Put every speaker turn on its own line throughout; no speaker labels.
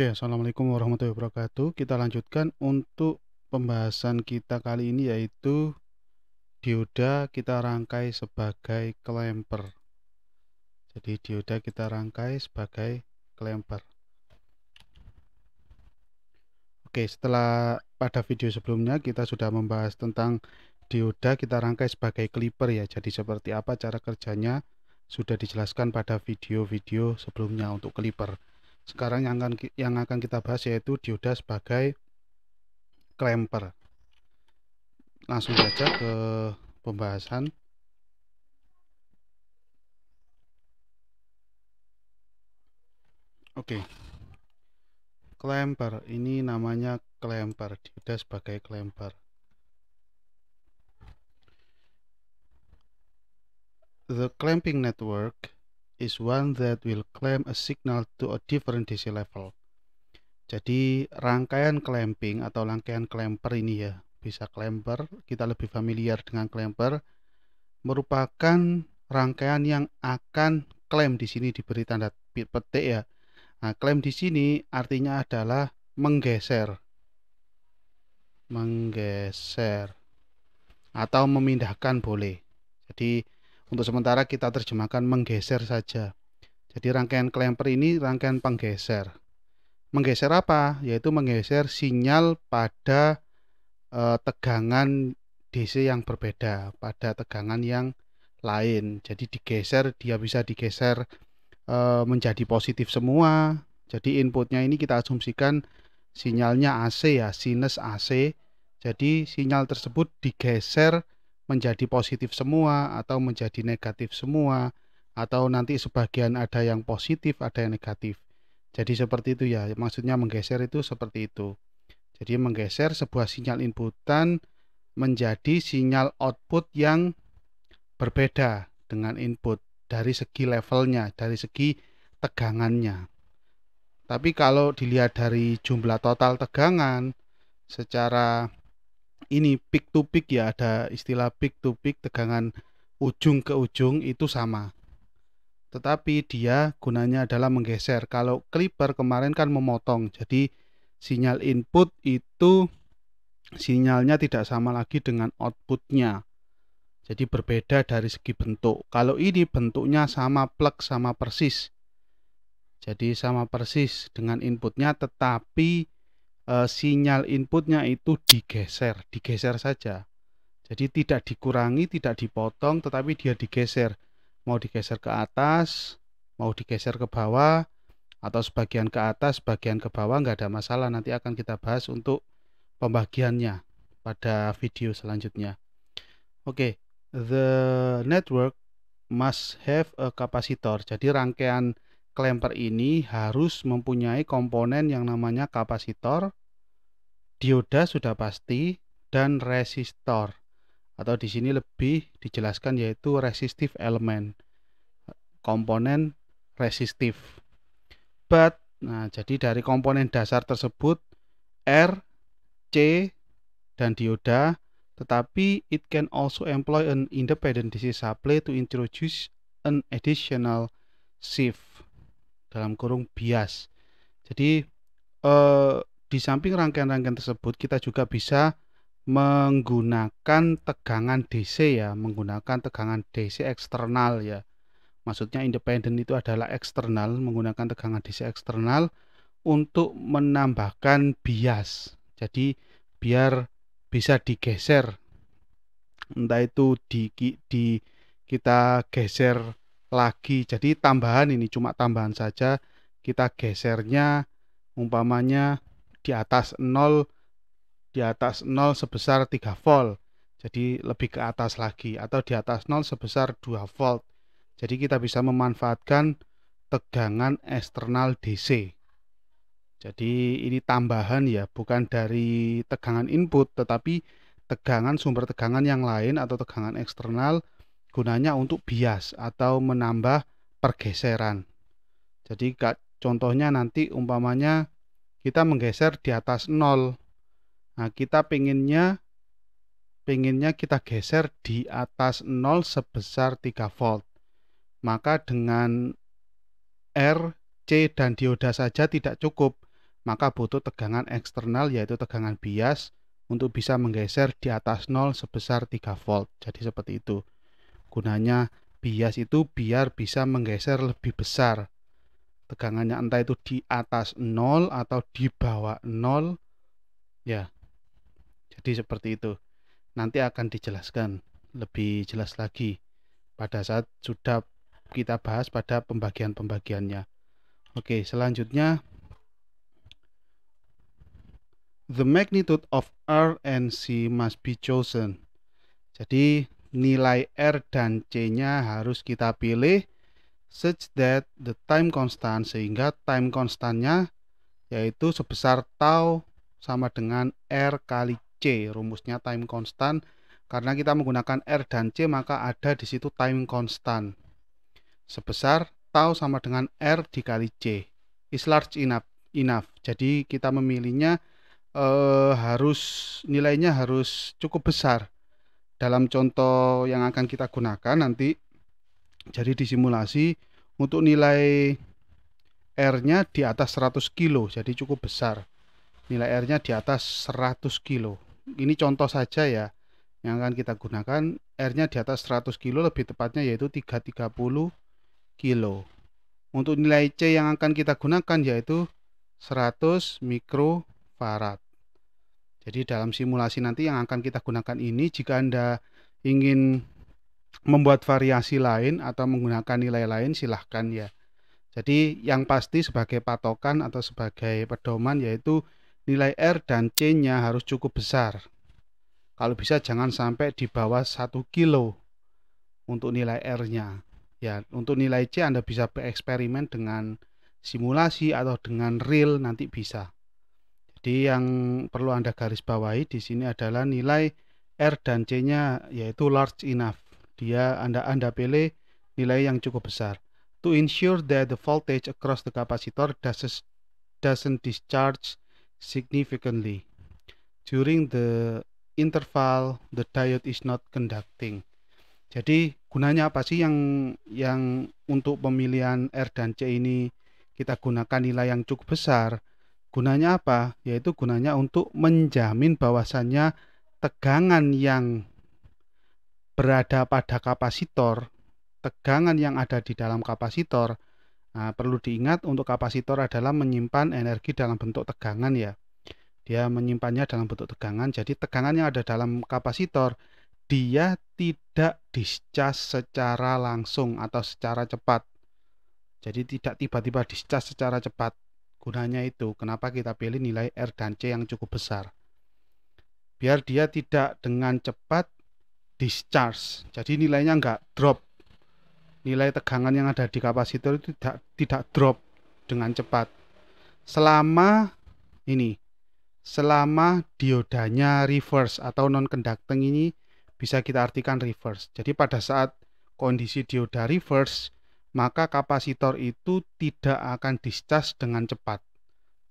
Oke, assalamualaikum warahmatullahi wabarakatuh. Kita lanjutkan untuk pembahasan kita kali ini yaitu dioda kita rangkai sebagai klemper. Jadi dioda kita rangkai sebagai klemper. Oke, setelah pada video sebelumnya kita sudah membahas tentang dioda kita rangkai sebagai clipper ya. Jadi seperti apa cara kerjanya sudah dijelaskan pada video-video sebelumnya untuk clipper sekarang yang akan yang akan kita bahas yaitu dioda sebagai clamper langsung saja ke pembahasan oke okay. clamper ini namanya clamper dioda sebagai clamper the clamping network is one that will clamp a signal to a different DC level. Jadi rangkaian clamping atau rangkaian clamper ini ya, bisa clamper, kita lebih familiar dengan clamper, merupakan rangkaian yang akan klaim di sini diberi tanda petik ya. Nah, klaim di sini artinya adalah menggeser. Menggeser atau memindahkan boleh. Jadi untuk sementara kita terjemahkan menggeser saja. Jadi rangkaian klemper ini rangkaian penggeser. Menggeser apa? Yaitu menggeser sinyal pada e, tegangan DC yang berbeda, pada tegangan yang lain. Jadi digeser, dia bisa digeser e, menjadi positif semua. Jadi inputnya ini kita asumsikan sinyalnya AC ya, sinus AC. Jadi sinyal tersebut digeser menjadi positif semua atau menjadi negatif semua atau nanti sebagian ada yang positif ada yang negatif jadi seperti itu ya maksudnya menggeser itu seperti itu jadi menggeser sebuah sinyal inputan menjadi sinyal output yang berbeda dengan input dari segi levelnya dari segi tegangannya tapi kalau dilihat dari jumlah total tegangan secara ini peak to peak ya ada istilah peak to peak tegangan ujung ke ujung itu sama tetapi dia gunanya adalah menggeser kalau clipper kemarin kan memotong jadi sinyal input itu sinyalnya tidak sama lagi dengan outputnya jadi berbeda dari segi bentuk kalau ini bentuknya sama plug sama persis jadi sama persis dengan inputnya tetapi uh, sinyal inputnya itu digeser, digeser saja. Jadi tidak dikurangi, tidak dipotong, tetapi dia digeser. Mau digeser ke atas, mau digeser ke bawah, atau sebagian ke atas, sebagian ke bawah, nggak ada masalah. Nanti akan kita bahas untuk pembagiannya pada video selanjutnya. Oke, okay. the network must have a capacitor. Jadi rangkaian clamper ini harus mempunyai komponen yang namanya kapasitor dioda sudah pasti dan resistor atau di sini lebih dijelaskan yaitu resistive element komponen resistif but nah jadi dari komponen dasar tersebut R C dan dioda tetapi it can also employ an independent DC supply to introduce an additional shift dalam kurung bias jadi eh, di samping rangkaian-rangkaian tersebut kita juga bisa menggunakan tegangan DC ya, menggunakan tegangan DC eksternal ya. Maksudnya independen itu adalah eksternal, menggunakan tegangan DC eksternal untuk menambahkan bias. Jadi biar bisa digeser entah itu di, di kita geser lagi. Jadi tambahan ini cuma tambahan saja kita gesernya umpamanya di atas 0 di atas 0 sebesar 3 volt. Jadi lebih ke atas lagi atau di atas 0 sebesar 2 volt. Jadi kita bisa memanfaatkan tegangan eksternal DC. Jadi ini tambahan ya, bukan dari tegangan input tetapi tegangan sumber tegangan yang lain atau tegangan eksternal gunanya untuk bias atau menambah pergeseran. Jadi contohnya nanti umpamanya kita menggeser di atas 0 nah kita pinginnya pinginnya kita geser di atas 0 sebesar 3 volt maka dengan R, C dan dioda saja tidak cukup maka butuh tegangan eksternal yaitu tegangan bias untuk bisa menggeser di atas 0 sebesar 3 volt jadi seperti itu gunanya bias itu biar bisa menggeser lebih besar tegangannya entah itu di atas 0 atau di bawah 0 ya jadi seperti itu nanti akan dijelaskan lebih jelas lagi pada saat sudah kita bahas pada pembagian-pembagiannya oke selanjutnya the magnitude of R and C must be chosen jadi nilai R dan C nya harus kita pilih such that the time constant sehingga time konstannya yaitu sebesar tau sama dengan R kali C rumusnya time constant karena kita menggunakan R dan C maka ada di situ time constant sebesar tau sama dengan R dikali C is large enough, enough. jadi kita memilihnya eh, harus nilainya harus cukup besar dalam contoh yang akan kita gunakan nanti jadi disimulasi untuk nilai R-nya di atas 100 kilo jadi cukup besar nilai R-nya di atas 100 kilo ini contoh saja ya yang akan kita gunakan R-nya di atas 100 kilo lebih tepatnya yaitu 330 kilo untuk nilai C yang akan kita gunakan yaitu 100 mikrofarad jadi dalam simulasi nanti yang akan kita gunakan ini jika Anda ingin membuat variasi lain atau menggunakan nilai lain silahkan ya. Jadi yang pasti sebagai patokan atau sebagai pedoman yaitu nilai R dan C-nya harus cukup besar. Kalau bisa jangan sampai di bawah 1 kilo untuk nilai R-nya. Ya, untuk nilai C Anda bisa bereksperimen dengan simulasi atau dengan real nanti bisa. Jadi yang perlu Anda garis bawahi di sini adalah nilai R dan C-nya yaitu large enough dia Anda Anda pilih nilai yang cukup besar. To ensure that the voltage across the capacitor does, doesn't discharge significantly during the interval the diode is not conducting. Jadi gunanya apa sih yang yang untuk pemilihan R dan C ini kita gunakan nilai yang cukup besar? Gunanya apa? Yaitu gunanya untuk menjamin bahwasannya tegangan yang berada pada kapasitor, tegangan yang ada di dalam kapasitor, nah, perlu diingat untuk kapasitor adalah menyimpan energi dalam bentuk tegangan ya. Dia menyimpannya dalam bentuk tegangan, jadi tegangan yang ada dalam kapasitor dia tidak discharge secara langsung atau secara cepat. Jadi tidak tiba-tiba discharge secara cepat. Gunanya itu kenapa kita pilih nilai R dan C yang cukup besar. Biar dia tidak dengan cepat discharge. Jadi nilainya enggak drop. Nilai tegangan yang ada di kapasitor itu tidak tidak drop dengan cepat. Selama ini selama diodanya reverse atau non conducting ini bisa kita artikan reverse. Jadi pada saat kondisi dioda reverse, maka kapasitor itu tidak akan discharge dengan cepat.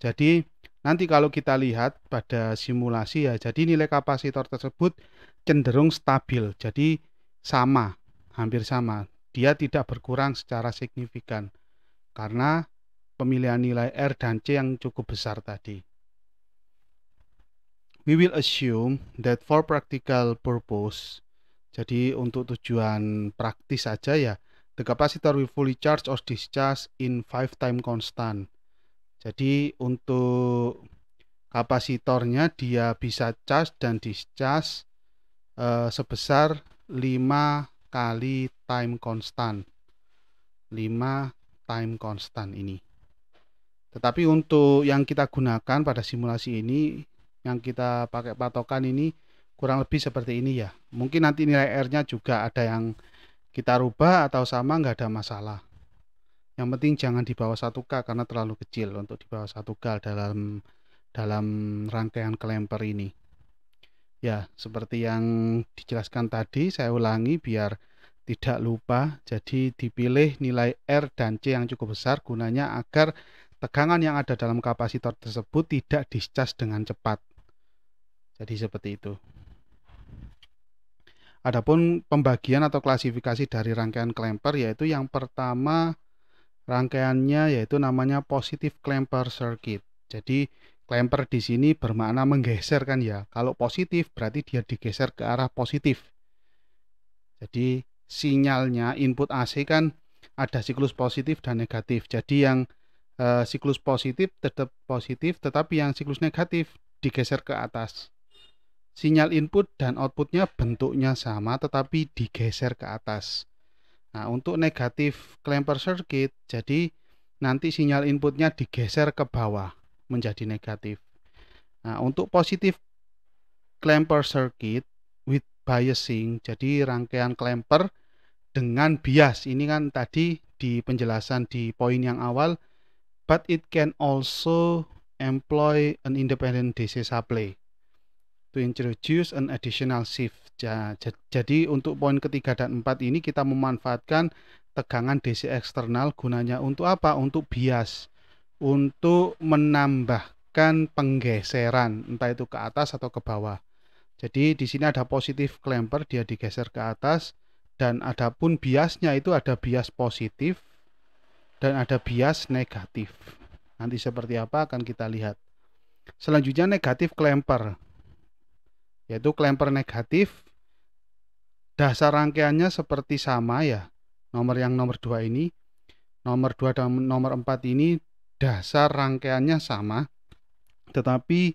Jadi Nanti kalau kita lihat pada simulasi ya, jadi nilai kapasitor tersebut cenderung stabil, jadi sama, hampir sama. Dia tidak berkurang secara signifikan karena pemilihan nilai R dan C yang cukup besar tadi. We will assume that for practical purpose, jadi untuk tujuan praktis saja ya, the capacitor will fully charge or discharge in five time constant. Jadi untuk kapasitornya dia bisa charge dan discharge eh, sebesar 5 kali time constant 5 time constant ini tetapi untuk yang kita gunakan pada simulasi ini yang kita pakai patokan ini kurang lebih seperti ini ya mungkin nanti nilai R nya juga ada yang kita rubah atau sama nggak ada masalah yang penting jangan di bawah 1K karena terlalu kecil untuk di bawah 1K dalam dalam rangkaian klemper ini. Ya, seperti yang dijelaskan tadi, saya ulangi biar tidak lupa. Jadi dipilih nilai R dan C yang cukup besar gunanya agar tegangan yang ada dalam kapasitor tersebut tidak discharge dengan cepat. Jadi seperti itu. Adapun pembagian atau klasifikasi dari rangkaian klemper yaitu yang pertama rangkaiannya yaitu namanya positive clamper circuit. Jadi Klemper di sini bermakna menggeser kan ya. Kalau positif berarti dia digeser ke arah positif. Jadi sinyalnya input AC kan ada siklus positif dan negatif. Jadi yang e, siklus positif tetap positif, tetapi yang siklus negatif digeser ke atas. Sinyal input dan outputnya bentuknya sama, tetapi digeser ke atas. Nah, untuk negatif clamper circuit, jadi nanti sinyal inputnya digeser ke bawah menjadi negatif. Nah, untuk positif clamper circuit with biasing, jadi rangkaian clamper dengan bias. Ini kan tadi di penjelasan di poin yang awal, but it can also employ an independent DC supply to introduce an additional shift. Jadi untuk poin ketiga dan empat ini kita memanfaatkan tegangan DC eksternal gunanya untuk apa? Untuk bias untuk menambahkan penggeseran, entah itu ke atas atau ke bawah. Jadi di sini ada positif clamper, dia digeser ke atas, dan adapun biasnya itu ada bias positif dan ada bias negatif. Nanti seperti apa akan kita lihat. Selanjutnya negatif clamper, yaitu clamper negatif. Dasar rangkaiannya seperti sama ya, nomor yang nomor 2 ini. Nomor 2 dan nomor 4 ini dasar rangkaiannya sama, tetapi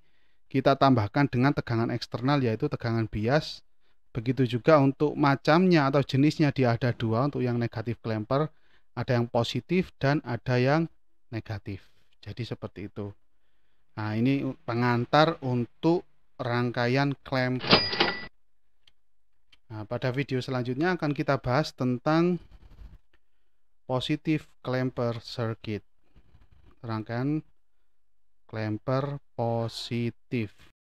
kita tambahkan dengan tegangan eksternal yaitu tegangan bias. Begitu juga untuk macamnya atau jenisnya dia ada dua untuk yang negatif klemper, ada yang positif dan ada yang negatif. Jadi seperti itu. Nah ini pengantar untuk rangkaian klemper. Nah, pada video selanjutnya akan kita bahas tentang positif clamper circuit serangkan klemper positif